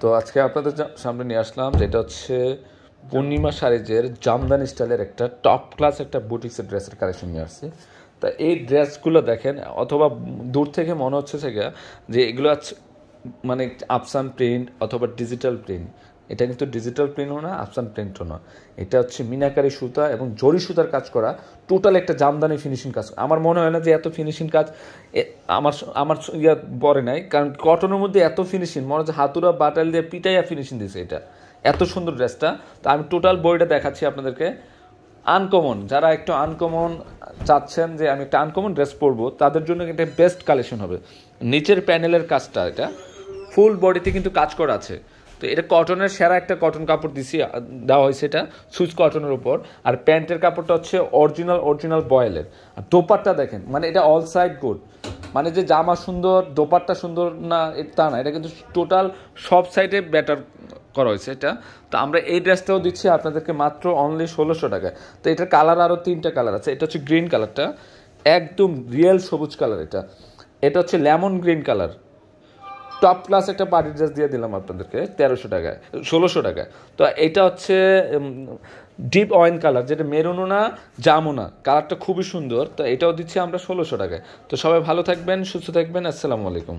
তো আজকে আপনাদের সামনে নিয়ে আসলাম যেটা হচ্ছে পূর্ণিমা সারিজের জামদানি স্টাইলের একটা টপ ক্লাস একটা বুটিক্সের ড্রেসের কালেকশন নিয়ে আসছি তা এই ড্রেসগুলো দেখেন অথবা দূর থেকে মনে হচ্ছে যে এগুলো আছে মানে আপসান প্রিন্ট অথবা ডিজিটাল প্রিন্ট এটা কিন্তু ডিজিটাল প্রিন্টও না আফসান প্রিন্টও না এটা হচ্ছে মিনাকারি সুতা এবং জরি সুতার কাজ করা টোটাল একটা জামদানি ফিনিশিং কাজ আমার মনে হয় না যে এত ফিনিশিং কাজ আমার আমার ইয়া পরে নাই কারণ কটনের মধ্যে এত ফিনিশিং মনে হচ্ছে হাতুরা বাটাল দিয়ে পিটাইয়া ফিনিশিং দিয়েছে এটা এত সুন্দর ড্রেসটা তো আমি টোটাল বইটা দেখাচ্ছি আপনাদেরকে আনকমন যারা একটু আনকমন চাচ্ছেন যে আমি একটা আনকমন ড্রেস পরবো তাদের জন্য এটা বেস্ট কালেকশন হবে নিচের প্যানেলের কাজটা এটা ফুল বডিতে কিন্তু কাজ করা আছে তো এটা কটনের সেরা একটা কটন কাপড় দিছি দেওয়া হয়েছে এটা সুইচ কটনের উপর আর প্যান্টের কাপড়টা হচ্ছে অরিজিনাল অরিজিনাল বয়েলের আর দোপারটা দেখেন মানে এটা অল সাইড গুড মানে যে জামা সুন্দর দোপারটা সুন্দর না তা না এটা কিন্তু টোটাল সব সাইডে বেটার করা হয়েছে এটা তো আমরা এই ড্রেসটাও দিচ্ছি আপনাদেরকে মাত্র অনলি ষোলোশো টাকায় তো এটার কালার আরও তিনটা কালার আছে এটা হচ্ছে গ্রিন কালারটা একদম রিয়েল সবুজ কালার এটা এটা হচ্ছে lemon green colour top class একটা পার্টি ড্রেস দিয়ে দিলাম আপনাদেরকে তেরোশো টাকায় ষোলোশো টাকায় তো এটা হচ্ছে ডিপ অয়েন কালার যেটা মেরোনো না জামো না কালারটা খুবই সুন্দর তো এটাও দিচ্ছি আমরা ষোলোশো টাকায় তো সবাই ভালো থাকবেন সুস্থ থাকবেন আসসালামু আলাইকুম